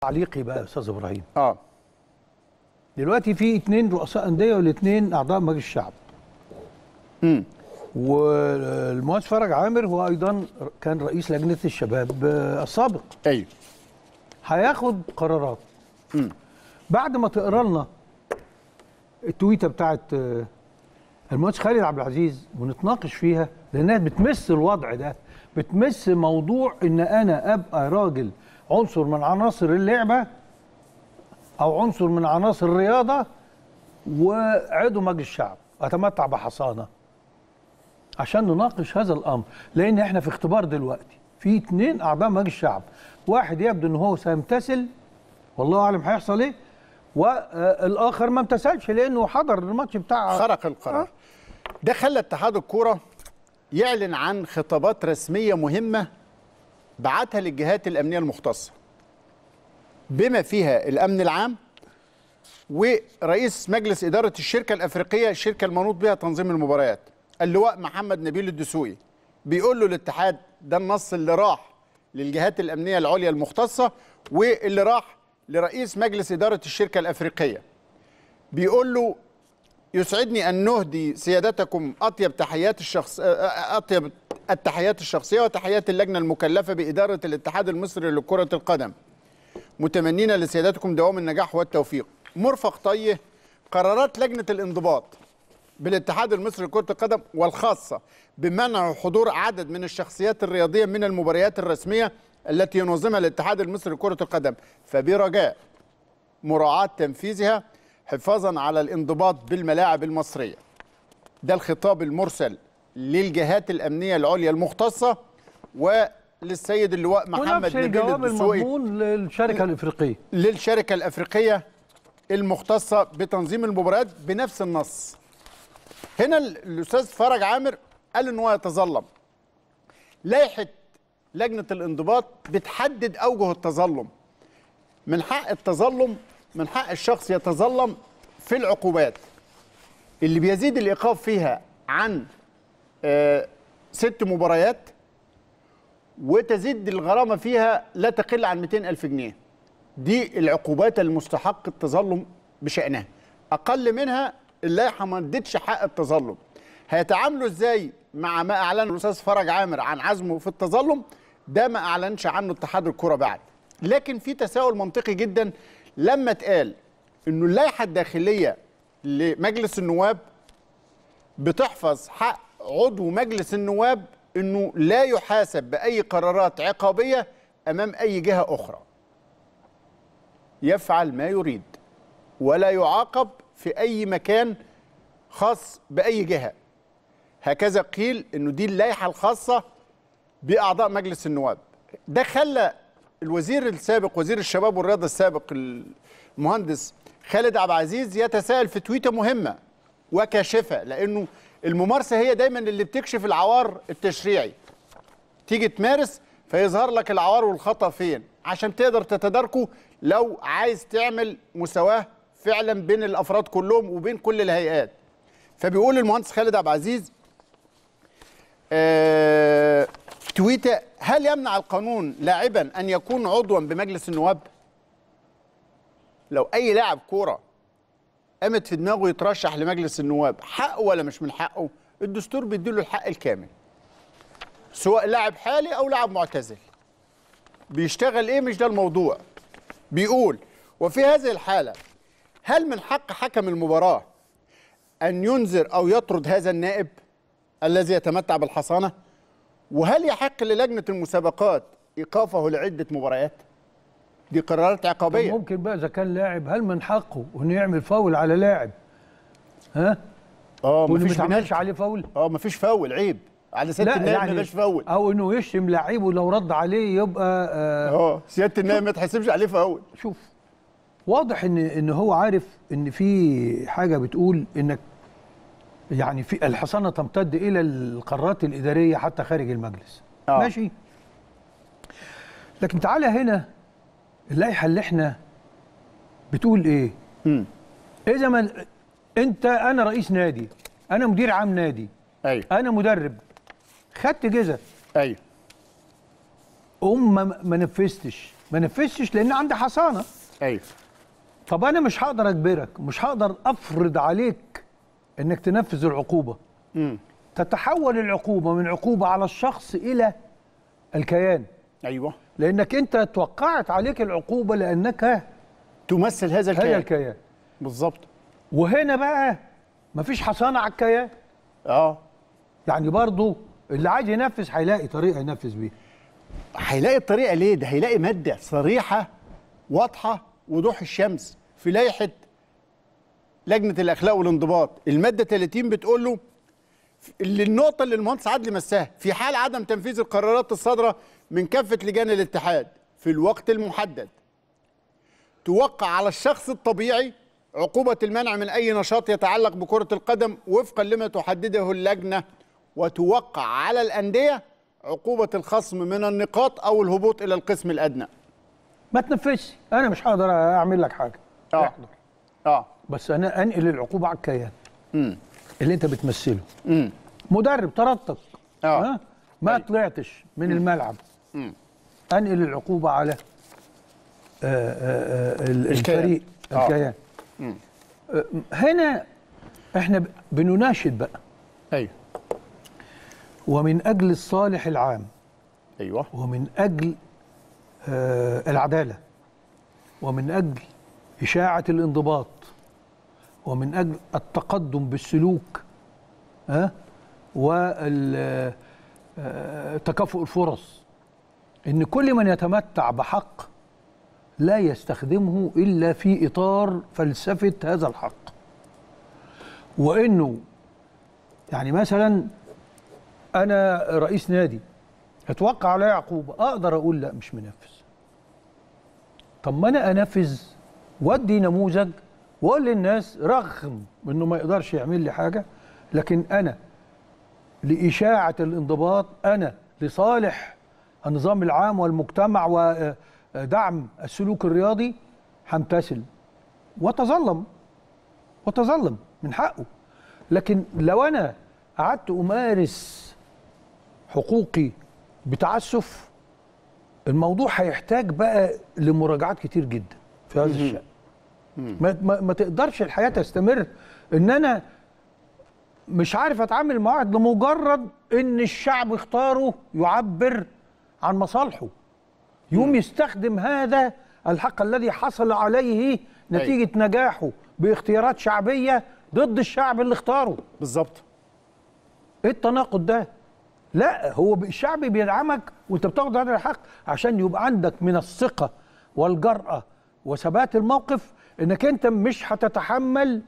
تعليقي بقى يا استاذ ابراهيم اه دلوقتي في اثنين رؤساء انديه والاثنين اعضاء مجلس الشعب امم والمهندس فرج عامر هو ايضا كان رئيس لجنه الشباب آه، السابق ايوه هياخد قرارات امم بعد ما تقرا لنا التويته بتاعت آه، المهندس خالد عبد العزيز ونتناقش فيها لانها بتمس الوضع ده بتمس موضوع ان انا ابقى راجل عنصر من عناصر اللعبه او عنصر من عناصر الرياضه وعضو مجلس الشعب اتمتع بحصانه عشان نناقش هذا الامر لان احنا في اختبار دلوقتي في اثنين اعضاء مجلس الشعب واحد يبدو ان هو سيمتثل والله اعلم هيحصل ايه والاخر ما امتثلش لانه حضر الماتش بتاع خرق القرار أه؟ ده خلى اتحاد الكوره يعلن عن خطابات رسميه مهمه بعتها للجهات الأمنية المختصة بما فيها الأمن العام ورئيس مجلس إدارة الشركة الأفريقية الشركة المنوط بها تنظيم المباريات اللواء محمد نبيل الدسوقي بيقول له الاتحاد ده النص اللي راح للجهات الأمنية العليا المختصة واللي راح لرئيس مجلس إدارة الشركة الأفريقية بيقول له يسعدني أن نهدي سيادتكم أطيب تحيات الشخص أطيب التحيات الشخصية وتحيات اللجنة المكلفة بإدارة الاتحاد المصري لكرة القدم متمنين لسيادتكم دوام النجاح والتوفيق مرفق طيه قرارات لجنة الانضباط بالاتحاد المصري لكرة القدم والخاصة بمنع حضور عدد من الشخصيات الرياضية من المباريات الرسمية التي ينظمها الاتحاد المصري لكرة القدم فبرجاء مراعاة تنفيذها حفاظا على الانضباط بالملاعب المصرية ده الخطاب المرسل للجهات الامنيه العليا المختصه وللسيد اللواء محمد نبيل الدسوقي للشركه الافريقيه للشركه الافريقيه المختصه بتنظيم المباريات بنفس النص هنا الاستاذ فرج عامر قال ان هو يتظلم لائحه لجنه الانضباط بتحدد اوجه التظلم من حق التظلم من حق الشخص يتظلم في العقوبات اللي بيزيد الايقاف فيها عن آه، ست مباريات وتزيد الغرامه فيها لا تقل عن 200 الف جنيه دي العقوبات المستحق التظلم بشانها اقل منها اللائحه ما ادتش حق التظلم هيتعاملوا ازاي مع ما اعلنه الاستاذ فرج عامر عن عزمه في التظلم ده ما اعلنش عنه اتحاد الكره بعد لكن في تساؤل منطقي جدا لما اتقال انه اللائحه الداخليه لمجلس النواب بتحفظ حق عضو مجلس النواب انه لا يحاسب باي قرارات عقابيه امام اي جهه اخرى يفعل ما يريد ولا يعاقب في اي مكان خاص باي جهه هكذا قيل انه دي اللائحه الخاصه باعضاء مجلس النواب ده خلى الوزير السابق وزير الشباب والرياضه السابق المهندس خالد عبد العزيز يتساءل في تويته مهمه وكاشفه لانه الممارسه هي دايما اللي بتكشف العوار التشريعي تيجي تمارس فيظهر لك العوار والخطا فين عشان تقدر تتداركه لو عايز تعمل مساواه فعلا بين الافراد كلهم وبين كل الهيئات فبيقول المهندس خالد عبد العزيز آه تويتا هل يمنع القانون لاعبا ان يكون عضوا بمجلس النواب لو اي لاعب كوره قامت في دماغه يترشح لمجلس النواب حقه ولا مش من حقه الدستور بيديله الحق الكامل سواء لاعب حالي او لاعب معتزل بيشتغل ايه مش ده الموضوع بيقول وفي هذه الحاله هل من حق حكم المباراه ان ينذر او يطرد هذا النائب الذي يتمتع بالحصانه وهل يحق للجنه المسابقات ايقافه لعده مباريات دي قرارات عقابيه ممكن بقى اذا كان لاعب هل من حقه انه يعمل فاول على لاعب ها اه مفيش بنالتي عليه فاول اه مفيش فاول عيب على سياده النائب يعني ما فاول او انه يشتم لعيب ولو رد عليه يبقى اه, آه، سياده النائب ما تحسبش عليه فاول شوف واضح ان ان هو عارف ان في حاجه بتقول انك يعني في الحصانه تمتد الى القرارات الاداريه حتى خارج المجلس أوه. ماشي لكن تعالى هنا اللائحه اللي احنا بتقول ايه؟ امم اذا إيه ما انت انا رئيس نادي انا مدير عام نادي ايوه انا مدرب خدت جزء ايوه قوم ما نفذتش ما نفذتش لان عندي حصانه ايوه طب انا مش هقدر اجبرك مش هقدر افرض عليك انك تنفذ العقوبه امم تتحول العقوبه من عقوبه على الشخص الى الكيان ايوه لانك انت توقعت عليك العقوبه لانك تمثل هذا الكيان هذا الكيان بالظبط وهنا بقى مفيش حصانه على الكيان اه يعني برضه اللي عايز ينفذ هيلاقي طريقه ينفذ بيها هيلاقي الطريقه ليه ده هيلاقي ماده صريحه واضحه وضوح الشمس في لائحه لجنه الاخلاق والانضباط الماده 30 بتقول له النقطه اللي المهندس عدلي مساها في حال عدم تنفيذ القرارات الصادره من كافة لجان الاتحاد في الوقت المحدد توقع على الشخص الطبيعي عقوبة المنع من أي نشاط يتعلق بكرة القدم وفقا لما تحدده اللجنة وتوقع على الأندية عقوبة الخصم من النقاط أو الهبوط إلى القسم الأدنى ما تنفذش أنا مش هقدر أعمل لك حاجة آه. أحضر. آه. بس أنا أنقل العقوبة على الكيان اللي أنت بتمثله مم. مدرب طردتك آه. ما طلعتش من م. الملعب انقل العقوبه على آه، آه، آه، الفريق الكيان هنا احنا بنناشد بقى ايوه ومن اجل الصالح العام ايوه ومن اجل العداله ومن اجل اشاعه الانضباط ومن اجل التقدم بالسلوك ها أه؟ وتكافؤ الفرص ان كل من يتمتع بحق لا يستخدمه الا في اطار فلسفه هذا الحق وانه يعني مثلا انا رئيس نادي اتوقع عليا عقوبه اقدر اقول لا مش منفذ طب ما انا انفذ وادي نموذج واقول للناس رغم انه ما يقدرش يعمل لي حاجه لكن انا لاشاعه الانضباط انا لصالح النظام العام والمجتمع ودعم السلوك الرياضي همتثل وتظلم وتظلم من حقه لكن لو انا قعدت امارس حقوقي بتعسف الموضوع هيحتاج بقى لمراجعات كتير جدا في هذا الشأن ما, ما, ما تقدرش الحياه تستمر ان انا مش عارف اتعامل مع واحد لمجرد ان الشعب اختاره يعبر عن مصالحه يقوم يستخدم هذا الحق الذي حصل عليه نتيجة أي. نجاحه باختيارات شعبية ضد الشعب اللي اختاره بالظبط ايه التناقض ده لا هو الشعب بيدعمك وانت بتاخد هذا الحق عشان يبقى عندك من الثقة والجرأة وثبات الموقف انك انت مش هتتحمل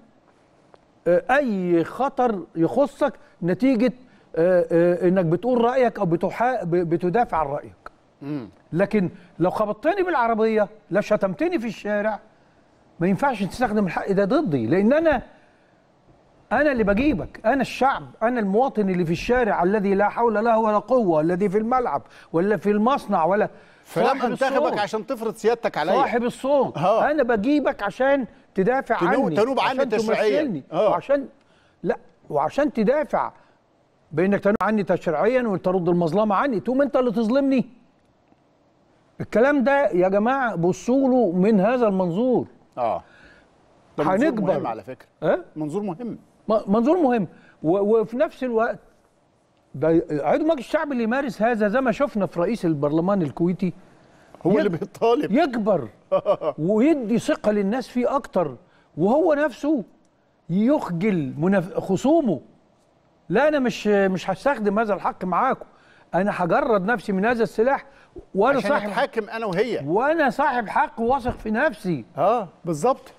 آه، اي خطر يخصك نتيجه آه، آه، انك بتقول رايك او بتحا... بتدافع عن رايك لكن لو خبطتني بالعربيه لا شتمتني في الشارع ما ينفعش تستخدم الحق ده ضدي لان انا انا اللي بجيبك انا الشعب انا المواطن اللي في الشارع الذي لا حول له ولا قوه الذي في الملعب ولا في المصنع ولا فلم انتخبك عشان تفرض سيادتك عليا صاحب الصوت ها. انا بجيبك عشان تدافع تنوب عني تنوب عني تشريعيا عشان لا وعشان تدافع بانك تنوب عني تشريعيا وترد المظلمه عني تقوم انت اللي تظلمني الكلام ده يا جماعه بصوا له من هذا المنظور اه هنكبر منظور مهم على فكره أه؟ منظور مهم منظور مهم وفي نفس الوقت ده عضو مجلس الشعب اللي يمارس هذا زي ما شفنا في رئيس البرلمان الكويتي هو اللي بيطالب يكبر ويدي ثقه للناس فيه اكتر وهو نفسه يخجل خصومه لا انا مش مش هستخدم هذا الحق معاكم انا هجرد نفسي من هذا السلاح وانا عشان صاحب حاكم انا وهي وانا صاحب حق واثق في نفسي اه بالظبط